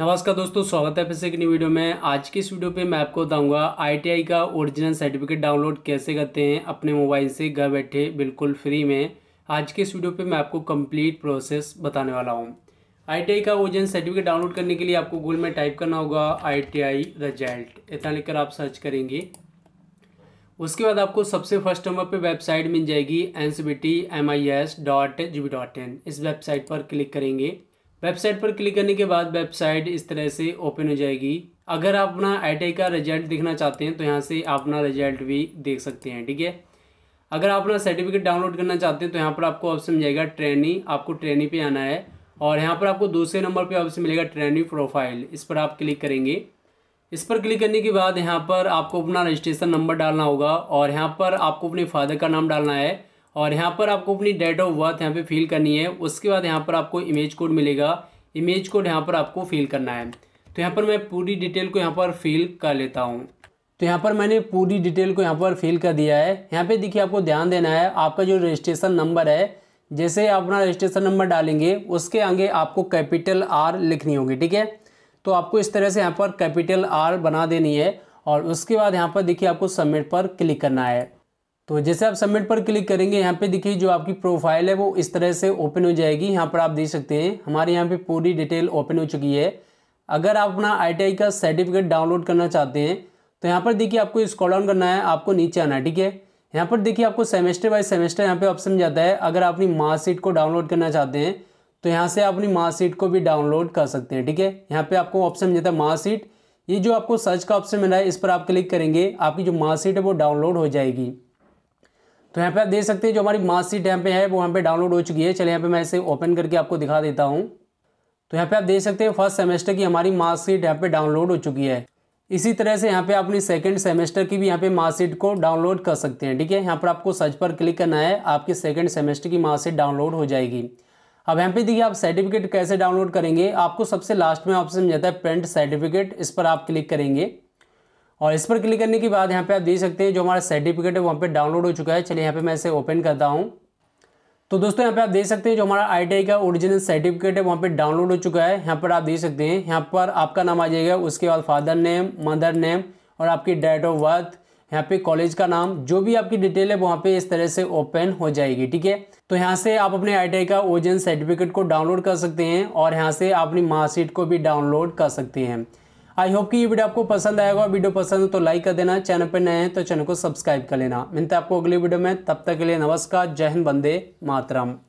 नमस्कार दोस्तों स्वागत है फिर से एक नई वीडियो में आज की इस वीडियो पे मैं आपको बताऊंगा आईटीआई का ओरिजिनल सर्टिफिकेट डाउनलोड कैसे करते हैं अपने मोबाइल से घर बैठे बिल्कुल फ्री में आज के इस वीडियो पे मैं आपको कंप्लीट प्रोसेस बताने वाला हूं आईटीआई का ओरिजिनल सर्टिफिकेट डाउनलोड करने के लिए आपको गूगल में टाइप करना होगा आई रिजल्ट इतना लिखकर आप सर्च करेंगे उसके बाद आपको सबसे फर्स्ट नंबर पर वेबसाइट मिल जाएगी एन इस वेबसाइट पर क्लिक करेंगे वेबसाइट पर क्लिक करने के बाद वेबसाइट इस तरह से ओपन हो जाएगी अगर आप अपना आई का रिजल्ट देखना चाहते हैं तो यहाँ से आप अपना रिजल्ट भी देख सकते हैं ठीक है अगर आप अपना सर्टिफिकेट डाउनलोड करना चाहते हैं तो यहाँ पर आपको ऑप्शन मिल जाएगा ट्रेनिंग आपको ट्रेनिंग पे आना है और यहाँ पर आपको दूसरे नंबर पे ऑप्शन मिलेगा ट्रेनिंग प्रोफाइल इस पर आप क्लिक करेंगे इस पर क्लिक करने के बाद यहाँ पर आपको अपना रजिस्ट्रेशन नंबर डालना होगा और यहाँ पर आपको अपने फादर का नाम डालना है और यहाँ पर आपको अपनी डेट ऑफ बर्थ यहाँ पे फिल करनी है उसके बाद यहाँ पर आपको इमेज कोड मिलेगा इमेज कोड यहाँ पर आपको फिल करना है तो यहाँ पर मैं पूरी डिटेल को यहाँ पर फिल कर लेता हूँ तो यहाँ पर मैंने पूरी डिटेल को यहाँ पर फिल कर दिया है यहाँ पे देखिए आपको ध्यान देना है आपका जो रजिस्ट्रेशन नंबर है जैसे आप अपना रजिस्ट्रेशन नंबर डालेंगे उसके आगे आपको कैपिटल आर लिखनी होगी ठीक है तो आपको इस तरह से यहाँ पर कैपिटल आर बना देनी है और उसके बाद यहाँ पर देखिए आपको सबमिट पर क्लिक करना है तो जैसे आप सबमिट पर क्लिक करेंगे यहाँ पे देखिए जो आपकी प्रोफाइल है वो इस तरह से ओपन हो जाएगी यहाँ पर आप देख सकते हैं हमारे यहाँ पे पूरी डिटेल ओपन हो चुकी है अगर आप अपना आई का सर्टिफिकेट डाउनलोड करना चाहते हैं तो यहाँ पर देखिए आपको स्कॉल डाउन करना है आपको नीचे आना है ठीक है यहाँ पर देखिए आपको सेमेस्टर बाय सेमेस्टर यहाँ पर ऑप्शन जाता है अगर आप अपनी मार्कशीट को डाउनलोड करना चाहते हैं तो यहाँ से आप अपनी मार्कशीट को भी डाउनलोड कर सकते हैं ठीक है यहाँ पर आपको ऑप्शन मिलता है मार्कशीट ये जो आपको सर्च का ऑप्शन मिला है इस पर आप क्लिक करेंगे आपकी जो मार्कशीट है वो डाउनलोड हो जाएगी तो यहाँ पे आप देख सकते हैं जो हमारी मासी टैम यहाँ पे है वो यहाँ पे डाउनलोड हो चुकी है चलिए यहाँ पे मैं इसे ओपन करके आपको दिखा देता हूँ तो यहाँ पे आप देख सकते हैं फर्स्ट सेमेस्टर की हमारी मार्कशीट यहाँ पे डाउनलोड हो चुकी है इसी तरह से यहाँ पे आप अपनी सेकेंड सेमेस्टर की भी यहाँ पे मार्कशीट को डाउनलोड कर सकते हैं ठीक है यहाँ पर आपको सर्च पर क्लिक करना है आपकी सेकेंड सेमेस्टर की मार्कशीट डाउनलोड हो जाएगी अब यहाँ पे देखिए आप सर्टिफिकेट कैसे डाउनलोड करेंगे आपको सबसे लास्ट में ऑप्शन मिल जाता है प्रिंट सर्टिफिकेट इस पर आप क्लिक करेंगे और इस पर क्लिक करने के बाद यहाँ पे आप देख सकते हैं जो हमारा सर्टिफिकेट है वहाँ पे डाउनलोड हो चुका है चलिए यहाँ पे मैं इसे ओपन करता हूँ तो दोस्तों यहाँ पे आप देख सकते हैं जो हमारा आई का ओरिजिनल सर्टिफिकेट है वहाँ पे डाउनलोड हो चुका है यहाँ पर आप देख सकते हैं यहाँ पर आपका नाम आ जाएगा उसके बाद फादर नेम मदर नेम और आपकी डेट ऑफ बर्थ यहाँ पे कॉलेज का नाम जो भी आपकी डिटेल है वहाँ पे इस तरह से ओपन हो जाएगी ठीक है तो यहाँ से आप अपने आई का ओरिजिनल सर्टिफिकेट को डाउनलोड कर सकते हैं और यहाँ से आप अपनी मार्कशीट को भी डाउनलोड कर सकते हैं आई होप कि ये वीडियो आपको पसंद आएगा वीडियो पसंद हो तो लाइक कर देना चैनल पर नए हैं तो चैनल को सब्सक्राइब कर लेना मिलते हैं आपको अगली वीडियो में तब तक के लिए नमस्कार जय हिंद बंदे मातरम